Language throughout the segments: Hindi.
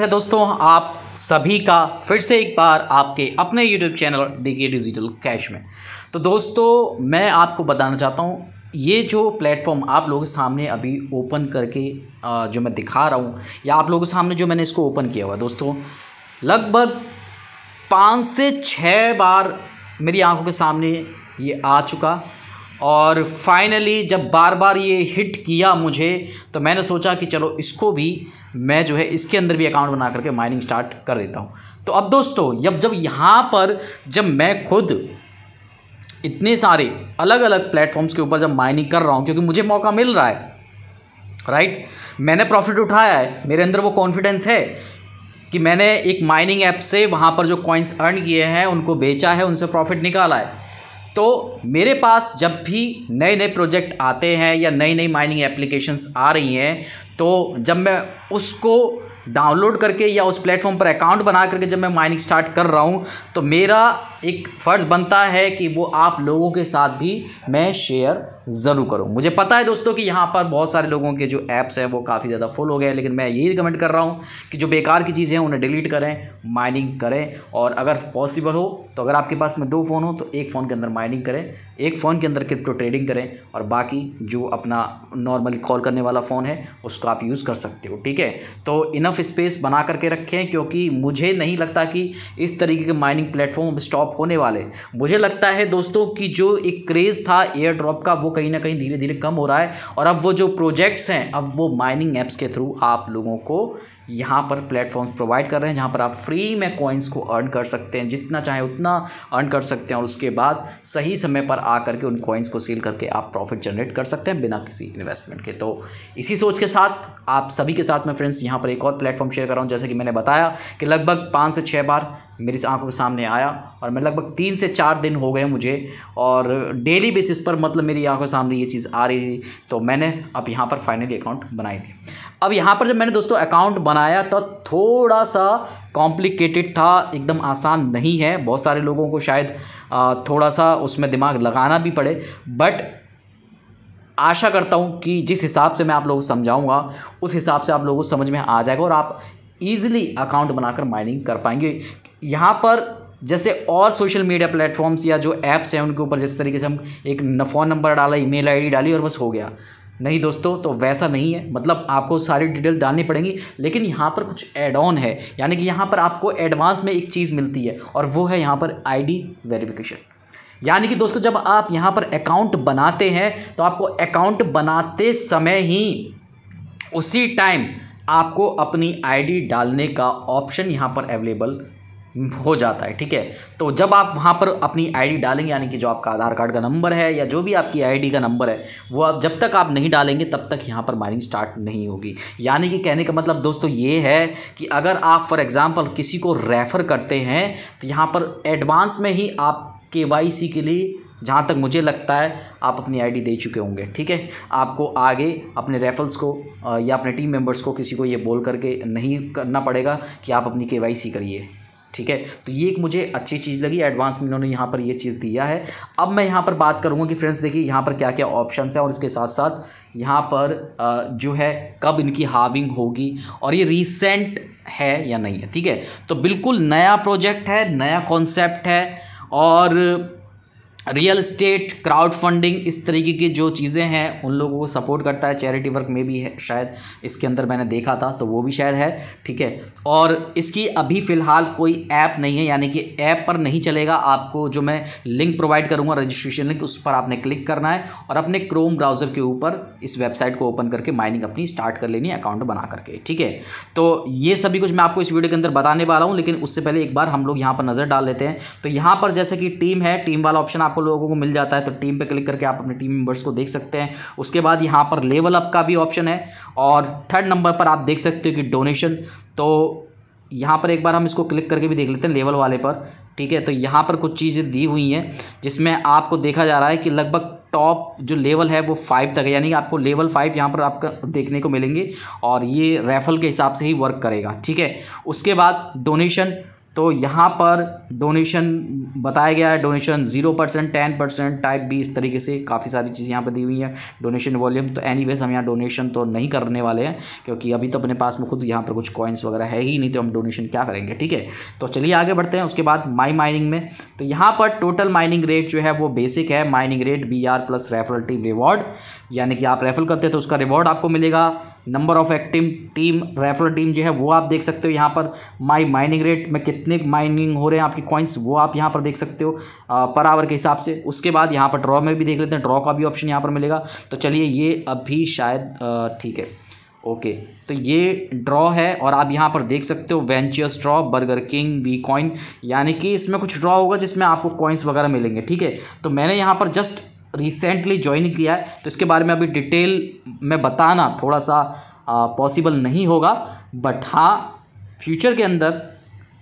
है दोस्तों आप सभी का फिर से एक बार आपके अपने YouTube channel D Digital Cash में तो दोस्तों मैं आपको बताना चाहता हूँ ये जो प्लेटफॉर्म आप लोगों के सामने अभी ओपन करके जो मैं दिखा रहा हूँ या आप लोगों के सामने जो मैंने इसको ओपन किया हुआ है दोस्तों लगभग पाँच से छः बार मेरी आंखों के सामने ये आ चुका और फाइनली जब बार बार ये हिट किया मुझे तो मैंने सोचा कि चलो इसको भी मैं जो है इसके अंदर भी अकाउंट बना करके माइनिंग स्टार्ट कर देता हूँ तो अब दोस्तों जब जब यहाँ पर जब मैं खुद इतने सारे अलग अलग प्लेटफॉर्म्स के ऊपर जब माइनिंग कर रहा हूँ क्योंकि मुझे मौका मिल रहा है राइट मैंने प्रॉफिट उठाया है मेरे अंदर वो कॉन्फिडेंस है कि मैंने एक माइनिंग ऐप से वहाँ पर जो कॉइन्स अर्न किए हैं उनको बेचा है उनसे प्रॉफिट निकाला है तो मेरे पास जब भी नए नए प्रोजेक्ट आते हैं या नई नई माइनिंग एप्लीकेशंस आ रही हैं तो जब मैं उसको डाउनलोड करके या उस प्लेटफॉर्म पर अकाउंट बना करके जब मैं माइनिंग स्टार्ट कर रहा हूँ तो मेरा एक फ़र्ज़ बनता है कि वो आप लोगों के साथ भी मैं शेयर ज़रूर करूँ मुझे पता है दोस्तों कि यहाँ पर बहुत सारे लोगों के जो ऐप्स हैं वो काफ़ी ज़्यादा फुल हो गए हैं लेकिन मैं यही रिकमेंड कर रहा हूँ कि जो बेकार की चीज़ें हैं उन्हें डिलीट करें माइनिंग करें और अगर पॉसिबल हो तो अगर आपके पास में दो फ़ोन हो तो एक फ़ोन के अंदर माइनिंग करें एक फ़ोन के अंदर क्रिप्टो ट्रेडिंग करें और बाकी जो अपना नॉर्मली कॉल करने वाला फ़ोन है उसको आप यूज़ कर सकते हो ठीक है तो इनफ स्पेस बना करके रखें क्योंकि मुझे नहीं लगता कि इस तरीके के माइनिंग प्लेटफॉर्म स्टॉप ड्रॉप होने वाले मुझे लगता है दोस्तों कि जो एक क्रेज़ था एयर ड्रॉप का वो कहीं ना कहीं धीरे धीरे कम हो रहा है और अब वो जो प्रोजेक्ट्स हैं अब वो माइनिंग ऐप्स के थ्रू आप लोगों को यहाँ पर प्लेटफॉर्म्स प्रोवाइड कर रहे हैं जहाँ पर आप फ्री में कॉइन्स को अर्न कर सकते हैं जितना चाहे उतना अर्न कर सकते हैं और उसके बाद सही समय पर आ करके उन कॉइन्स को सेल करके आप प्रॉफिट जनरेट कर सकते हैं बिना किसी इन्वेस्टमेंट के तो इसी सोच के साथ आप सभी के साथ मैं फ्रेंड्स यहाँ पर एक और प्लेटफॉर्म शेयर कर रहा हूँ जैसे कि मैंने बताया कि लगभग पाँच से छः बार मेरी आंखों के सामने आया और मैं लगभग तीन से चार दिन हो गए मुझे और डेली बेसिस पर मतलब मेरी आंखों के सामने ये चीज़ आ रही थी तो मैंने अब यहाँ पर फाइनली अकाउंट बनाई थी अब यहाँ पर जब मैंने दोस्तों अकाउंट बना बनाया था तो थोड़ा सा कॉम्प्लिकेटेड था एकदम आसान नहीं है बहुत सारे लोगों को शायद थोड़ा सा उसमें दिमाग लगाना भी पड़े बट आशा करता हूँ कि जिस हिसाब से मैं आप लोगों को समझाऊँगा उस हिसाब से आप लोगों को समझ में आ जाएगा और आप ईजिली अकाउंट बनाकर माइनिंग कर पाएंगे यहाँ पर जैसे और सोशल मीडिया प्लेटफॉर्म्स या जो ऐप्स हैं उनके ऊपर जिस तरीके से हम एक फ़ोन नंबर डाला ईमेल आईडी डाली और बस हो गया नहीं दोस्तों तो वैसा नहीं है मतलब आपको सारी डिटेल डालनी पड़ेंगी लेकिन यहाँ पर कुछ एड ऑन है यानी कि यहाँ पर आपको एडवांस में एक चीज़ मिलती है और वो है यहाँ पर आईडी वेरिफिकेशन यानी कि दोस्तों जब आप यहाँ पर अकाउंट बनाते हैं तो आपको अकाउंट बनाते समय ही उसी टाइम आपको अपनी आईडी डालने का ऑप्शन यहाँ पर अवेलेबल हो जाता है ठीक है तो जब आप वहाँ पर अपनी आईडी डालेंगे यानी कि जो आपका आधार कार्ड का नंबर है या जो भी आपकी आईडी का नंबर है वो आप जब तक आप नहीं डालेंगे तब तक यहाँ पर माइनिंग स्टार्ट नहीं होगी यानी कि कहने का मतलब दोस्तों ये है कि अगर आप फॉर एग्ज़ाम्पल किसी को रेफ़र करते हैं तो यहाँ पर एडवांस में ही आप के के लिए जहाँ तक मुझे लगता है आप अपनी आईडी दे चुके होंगे ठीक है आपको आगे अपने रेफल्स को या अपने टीम मेंबर्स को किसी को ये बोल करके नहीं करना पड़ेगा कि आप अपनी केवाईसी करिए ठीक है तो ये एक मुझे अच्छी चीज़ लगी एडवांस में इन्होंने यहाँ पर ये चीज़ दिया है अब मैं यहाँ पर बात करूँगा कि फ्रेंड्स देखिए यहाँ पर क्या क्या ऑप्शन है और इसके साथ साथ यहाँ पर जो है कब इनकी हाविंग होगी और ये रिसेंट है या नहीं है ठीक है तो बिल्कुल नया प्रोजेक्ट है नया कॉन्सेप्ट है और रियल इस्टेट क्राउड फंडिंग इस तरीके की जो चीज़ें हैं उन लोगों को सपोर्ट करता है चैरिटी वर्क में भी है शायद इसके अंदर मैंने देखा था तो वो भी शायद है ठीक है और इसकी अभी फ़िलहाल कोई ऐप नहीं है यानी कि ऐप पर नहीं चलेगा आपको जो मैं लिंक प्रोवाइड करूँगा रजिस्ट्रेशन लिंक उस पर आपने क्लिक करना है और अपने क्रोम ब्राउज़र के ऊपर इस वेबसाइट को ओपन करके माइनिंग अपनी स्टार्ट कर लेनी है अकाउंट बना करके ठीक है तो ये सभी कुछ मैं आपको इस वीडियो के अंदर बताने वाला हूँ लेकिन उससे पहले एक बार हम लोग यहाँ पर नज़र डाल लेते हैं तो यहाँ पर जैसे कि टीम है टीम वाला ऑप्शन आप लोगों को मिल जाता है तो टीम पे क्लिक करके आप अपने टीम मेम्बर्स को देख सकते हैं उसके बाद यहाँ पर लेवल अप का भी ऑप्शन है और थर्ड नंबर पर आप देख सकते हो कि डोनेशन तो यहाँ पर एक बार हम इसको क्लिक करके भी देख लेते हैं लेवल वाले पर ठीक है तो यहाँ पर कुछ चीज़ें दी हुई हैं जिसमें आपको देखा जा रहा है कि लगभग टॉप जो लेवल है वो फाइव तक है यानी कि आपको लेवल फाइव यहाँ पर आपका देखने को मिलेंगे और ये रेफल के हिसाब से ही वर्क करेगा ठीक है उसके बाद डोनेशन तो यहाँ पर डोनेशन बताया गया है donation zero percent ten percent type B इस तरीके से काफ़ी सारी चीज़ें यहाँ पर दी हुई हैं डोनेशन वॉल्यूम तो एनी वेज हम यहाँ डोनेशन तो नहीं करने वाले हैं क्योंकि अभी तो अपने पास में खुद यहाँ पर कुछ कॉइन्स वगैरह है ही नहीं तो हम डोनेशन क्या करेंगे ठीक है तो चलिए आगे बढ़ते हैं उसके बाद माई माइनिंग में तो यहाँ पर टोटल माइनिंग रेट जो है वो बेसिक है mining rate B R plus referral T reward यानी कि आप रेफरल करते हैं तो उसका रिवॉर्ड आपको मिलेगा number of active team refer team जो है वो आप देख सकते हो यहाँ पर माई माइनिंग रेट में कितने माइनिंग हो रहे हैं आपकी कॉइन्स वो आप यहाँ पर देख सकते हो पर आवर के हिसाब से उसके बाद यहाँ पर ड्रॉ में भी देख लेते हैं ड्रॉ का भी ऑप्शन यहाँ पर मिलेगा तो चलिए ये अभी शायद ठीक है ओके तो ये ड्रॉ है और आप यहाँ पर देख सकते हो ventures draw Burger King B coin यानी कि इसमें कुछ ड्रॉ होगा जिसमें आपको कॉइन्स वगैरह मिलेंगे ठीक है तो मैंने यहाँ पर जस्ट रिसेंटली ज्वाइन किया है तो इसके बारे में अभी डिटेल में बताना थोड़ा सा पॉसिबल नहीं होगा बट हाँ फ्यूचर के अंदर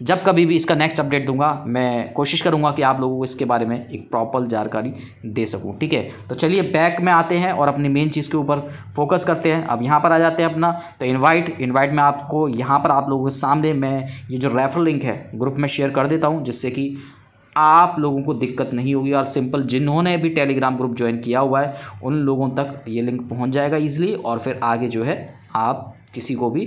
जब कभी भी इसका नेक्स्ट अपडेट दूंगा मैं कोशिश करूंगा कि आप लोगों को इसके बारे में एक प्रॉपर जानकारी दे सकूं ठीक है तो चलिए बैक में आते हैं और अपनी मेन चीज़ के ऊपर फोकस करते हैं अब यहाँ पर आ जाते हैं अपना तो इनवाइट इनवाइट में आपको यहाँ पर आप लोगों के सामने मैं ये जो रेफर लिंक है ग्रुप में शेयर कर देता हूँ जिससे कि आप लोगों को दिक्कत नहीं होगी और सिंपल जिन्होंने भी टेलीग्राम ग्रुप ज्वाइन किया हुआ है उन लोगों तक ये लिंक पहुंच जाएगा ईजिली और फिर आगे जो है आप किसी को भी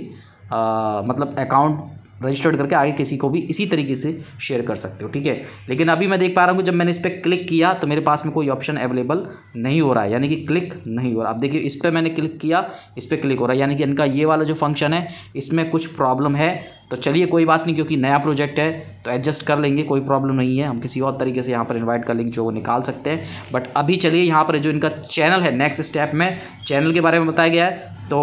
आ, मतलब अकाउंट रजिस्टर्ड करके आगे किसी को भी इसी तरीके से शेयर कर सकते हो ठीक है लेकिन अभी मैं देख पा रहा हूँ जब मैंने इस पर क्लिक किया तो मेरे पास में कोई ऑप्शन अवेलेबल नहीं हो रहा है यानी कि क्लिक नहीं हो रहा अब देखिए इस पर मैंने क्लिक किया इस पर क्लिक हो रहा है यानी कि इनका ये वाला जो फंक्शन है इसमें कुछ प्रॉब्लम है तो चलिए कोई बात नहीं क्योंकि नया प्रोजेक्ट है तो एडजस्ट कर लेंगे कोई प्रॉब्लम नहीं है हम किसी और तरीके से यहाँ पर इनवाइट कर लेंगे जो वो निकाल सकते हैं बट अभी चलिए यहाँ पर जो इनका चैनल है नेक्स्ट स्टेप में चैनल के बारे में बताया गया है तो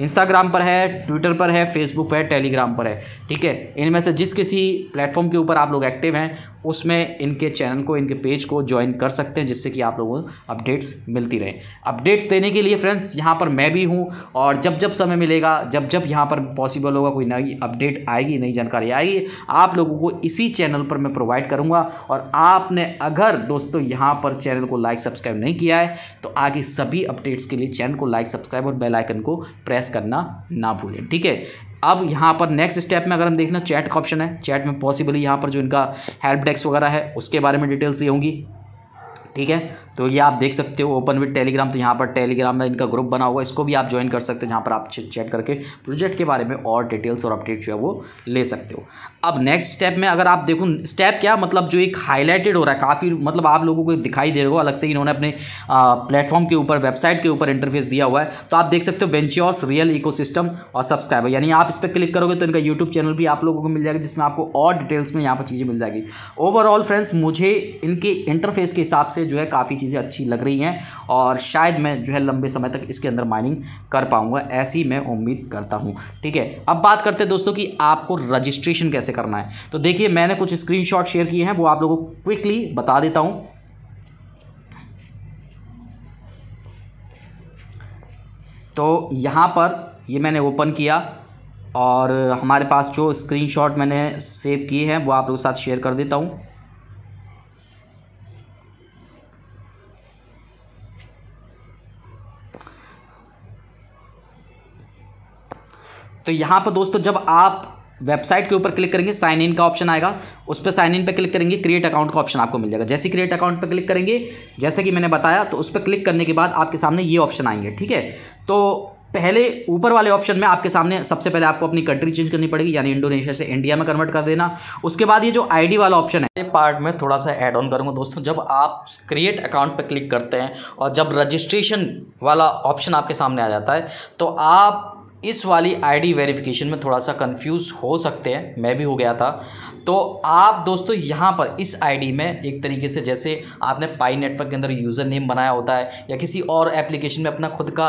इंस्टाग्राम पर है ट्विटर पर है फेसबुक पर है टेलीग्राम पर है ठीक है इनमें से जिस किसी प्लेटफॉर्म के ऊपर आप लोग एक्टिव हैं उसमें इनके चैनल को इनके पेज को ज्वाइन कर सकते हैं जिससे कि आप लोगों को अपडेट्स मिलती रहें अपडेट्स देने के लिए फ्रेंड्स यहाँ पर मैं भी हूँ और जब जब समय मिलेगा जब जब यहाँ पर पॉसिबल होगा कोई नई अपडेट आएगी नई जानकारी आएगी आप लोगों को इसी चैनल पर मैं प्रोवाइड करूँगा और आपने अगर दोस्तों यहाँ पर चैनल को लाइक सब्सक्राइब नहीं किया है तो आगे सभी अपडेट्स के लिए चैनल को लाइक सब्सक्राइब और बेलाइकन को प्रेस प्रेस करना ना भूलें ठीक है अब यहाँ पर नेक्स्ट स्टेप में अगर हम देखना चैट का ऑप्शन है चैट में पॉसिबली यहाँ पर जो इनका हेल्प डेस्क वगैरह है उसके बारे में डिटेल्स ये होंगी ठीक है तो ये आप देख सकते हो ओपन विद टेलीग्राम तो यहाँ पर टेलीग्राम में इनका ग्रुप बना हुआ इसको भी आप ज्वाइन कर सकते हो जहाँ पर आप चैट करके प्रोजेक्ट के बारे में और डिटेल्स और अपडेट जो है वो ले सकते हो अब नेक्स्ट स्टेप में अगर आप देखो स्टेप क्या मतलब जो एक हाईलाइटेड हो रहा है काफ़ी मतलब आप लोगों को दिखाई दे रहा हो अलग से इन्होंने अपने प्लेटफॉर्म के ऊपर वेबसाइट के ऊपर इंटरफेस दिया हुआ है तो आप देख सकते हो वेंचर्स रियल इको और सब्सक्राइबर यानी आप इस पर क्लिक करोगे तो इनका यूट्यूब चैनल भी आप लोगों को मिल जाएगा जिसमें आपको और डिटेल्स में यहाँ पर चीज़ें मिल जाएगी ओवरऑल फ्रेंड्स मुझे इनके इंटरफेस के हिसाब से जो है काफ़ी चीज़ें अच्छी लग रही हैं और शायद मैं जो है लंबे समय तक इसके अंदर माइनिंग कर पाऊँगा ऐसी मैं उम्मीद करता हूँ ठीक है अब बात करते हैं दोस्तों कि आपको रजिस्ट्रेशन कैसे करना है तो देखिए मैंने कुछ स्क्रीन शेयर किए हैं वो आप लोगों को क्विकली बता देता हूँ तो यहाँ पर ये मैंने ओपन किया और हमारे पास जो स्क्रीनशॉट मैंने सेव किए हैं वो आप लोगों के साथ शेयर कर देता हूँ तो यहाँ पर दोस्तों जब आप वेबसाइट के ऊपर क्लिक करेंगे साइन इन का ऑप्शन आएगा उस पर साइन इन पर क्लिक करेंगे क्रिएट अकाउंट का ऑप्शन आपको मिल जाएगा जैसे क्रिएट अकाउंट पर क्लिक करेंगे जैसे कि मैंने बताया तो उस पर क्लिक करने के बाद आपके सामने ये ऑप्शन आएंगे ठीक है तो पहले ऊपर वाले ऑप्शन में आपके सामने सबसे पहले आपको अपनी कंट्री चेंज करनी पड़ेगी यानी इंडोनेशिया से इंडिया में कन्वर्ट कर देना उसके बाद ये जो आईडी वाला ऑप्शन है ये पार्ट में थोड़ा सा ऐड ऑन करूंगा दोस्तों जब आप क्रिएट अकाउंट पर क्लिक करते हैं और जब रजिस्ट्रेशन वाला ऑप्शन आपके सामने आ जाता है तो आप इस वाली आईडी वेरिफिकेशन में थोड़ा सा कंफ्यूज हो सकते हैं मैं भी हो गया था तो आप दोस्तों यहाँ पर इस आईडी में एक तरीके से जैसे आपने पाई नेटवर्क के अंदर यूज़र नेम बनाया होता है या किसी और एप्लीकेशन में अपना खुद का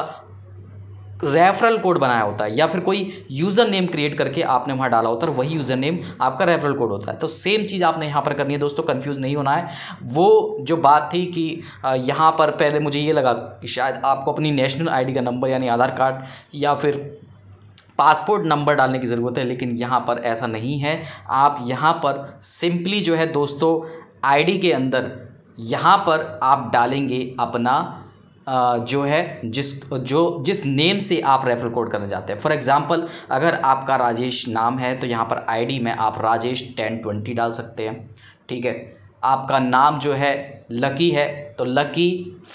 रेफरल कोड बनाया होता है या फिर कोई यूज़र नेम क्रिएट करके आपने वहाँ डाला होता है वही यूज़र नेम आपका रेफरल कोड होता है तो सेम चीज़ आपने यहाँ पर करनी है दोस्तों कंफ्यूज नहीं होना है वो जो बात थी कि यहाँ पर पहले मुझे ये लगा कि शायद आपको अपनी नेशनल आईडी का नंबर यानी आधार कार्ड या फिर पासपोर्ट नंबर डालने की ज़रूरत है लेकिन यहाँ पर ऐसा नहीं है आप यहाँ पर सिंपली जो है दोस्तों आई के अंदर यहाँ पर आप डालेंगे अपना जो है जिस जो जिस नेम से आप रेफर कोड करना चाहते हैं फॉर एग्ज़ाम्पल अगर आपका राजेश नाम है तो यहाँ पर आईडी में आप राजेश टेन ट्वेंटी डाल सकते हैं ठीक है आपका नाम जो है लकी है तो lucky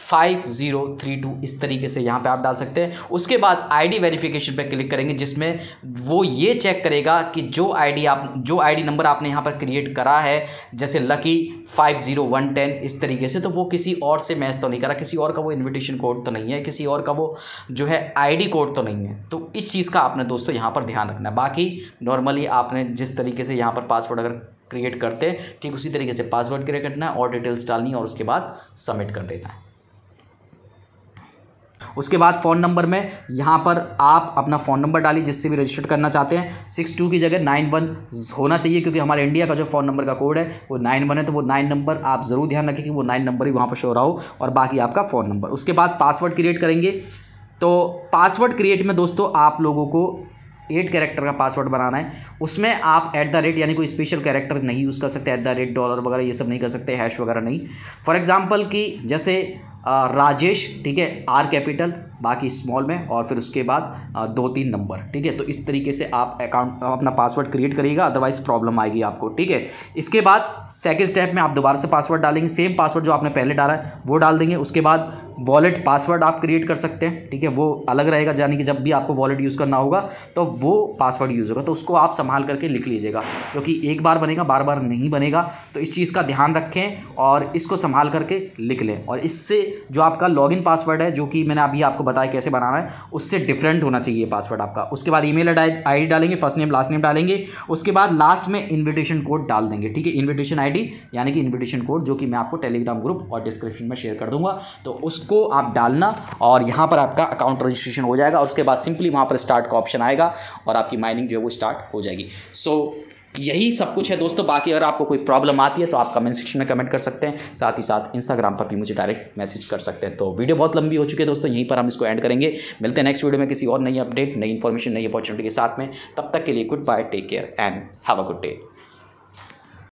five zero three two इस तरीके से यहाँ पे आप डाल सकते हैं उसके बाद आईडी वेरिफिकेशन पे क्लिक करेंगे जिसमें वो ये चेक करेगा कि जो आईडी आप जो आईडी नंबर आपने यहाँ पर क्रिएट करा है जैसे lucky five zero one ten इस तरीके से तो वो किसी और से मैच तो नहीं करा किसी और का वो इन्विटेशन कोड तो नहीं है किसी और का वो जो है आई कोड तो नहीं है तो इस चीज़ का आपने दोस्तों यहाँ पर ध्यान रखना है बाकी नॉर्मली आपने जिस तरीके से यहाँ पर पासवर्ड अगर क्रिएट करते हैं ठीक उसी तरीके से पासवर्ड क्रिएट करना है और डिटेल्स डालनी है और उसके बाद सबमिट कर देना है उसके बाद फ़ोन नंबर में यहाँ पर आप अपना फ़ोन नंबर डालिए जिससे भी रजिस्टर करना चाहते हैं सिक्स टू की जगह नाइन वन होना चाहिए क्योंकि हमारे इंडिया का जो फ़ोन नंबर का कोड है वो नाइन वन है तो वो नाइन नंबर आप ज़रूर ध्यान रखें कि वो नाइन नंबर ही वहाँ पर शो रहा हो और बाकी आपका फ़ोन नंबर उसके बाद पासवर्ड क्रिएट करेंगे तो पासवर्ड क्रिएट में दोस्तों आप लोगों को एट कैरेक्टर का पासवर्ड बनाना है उसमें आप एट द रेट यानी कोई स्पेशल कैरेक्टर नहीं यूज़ कर सकते एट द रेट डॉलर वगैरह ये सब नहीं कर सकते हैश वगैरह नहीं फॉर एग्ज़ाम्पल कि जैसे राजेश ठीक है आर कैपिटल बाकी स्मॉल में और फिर उसके बाद दो तीन नंबर ठीक है तो इस तरीके से आप अकाउंट अपना पासवर्ड क्रिएट करिएगा अदरवाइज प्रॉब्लम आएगी आपको ठीक है इसके बाद सेकेंड स्टेप में आप दोबारा से पासवर्ड डालेंगे सेम पासवर्ड जो आपने पहले डाला है वो डाल देंगे उसके बाद वॉलेट पासवर्ड आप क्रिएट कर सकते हैं ठीक है वो अलग रहेगा यानी कि जब भी आपको वॉलेट यूज़ करना होगा तो वो पासवर्ड यूज़ होगा तो उसको आप संभाल करके लिख लीजिएगा क्योंकि तो एक बार बनेगा बार बार नहीं बनेगा तो इस चीज़ का ध्यान रखें और इसको संभाल करके लिख लें और इससे जो आपका लॉगिन पासवर्ड है जो कि मैंने अभी आपको बताया कैसे बनाना है उससे डिफरेंट होना चाहिए पासवर्ड आपका उसके बाद ईमेल आईडी डालेंगे फर्स्ट नेम लास्ट नेम डालेंगे उसके बाद लास्ट में इन्विटेशन कोड डाल देंगे ठीक है इन्विटेशन आई यानी कि इन्विटेशन कोड जो कि मैं आपको टेलीग्राम ग्रुप और डिस्क्रिप्शन में शेयर कर दूंगा तो उस इसको आप डालना और यहाँ पर आपका अकाउंट रजिस्ट्रेशन हो जाएगा और उसके बाद सिंपली वहाँ पर स्टार्ट का ऑप्शन आएगा और आपकी माइनिंग जो है वो स्टार्ट हो जाएगी सो so, यही सब कुछ है दोस्तों बाकी अगर आपको कोई प्रॉब्लम आती है तो आप कमेंट सेक्शन में कमेंट कर सकते हैं साथ ही साथ इंस्टाग्राम पर भी मुझे डायरेक्ट मैसेज कर सकते हैं तो वीडियो बहुत लंबी हो चुकी है दोस्तों यहीं पर हम इसको एंड करेंगे मिलते हैं नेक्स्ट वीडियो में किसी और नई अपडेट नई इन्फॉर्मेशन नई अपॉर्चुनिटी के साथ में तब तक के लिए good bye take care and have a good day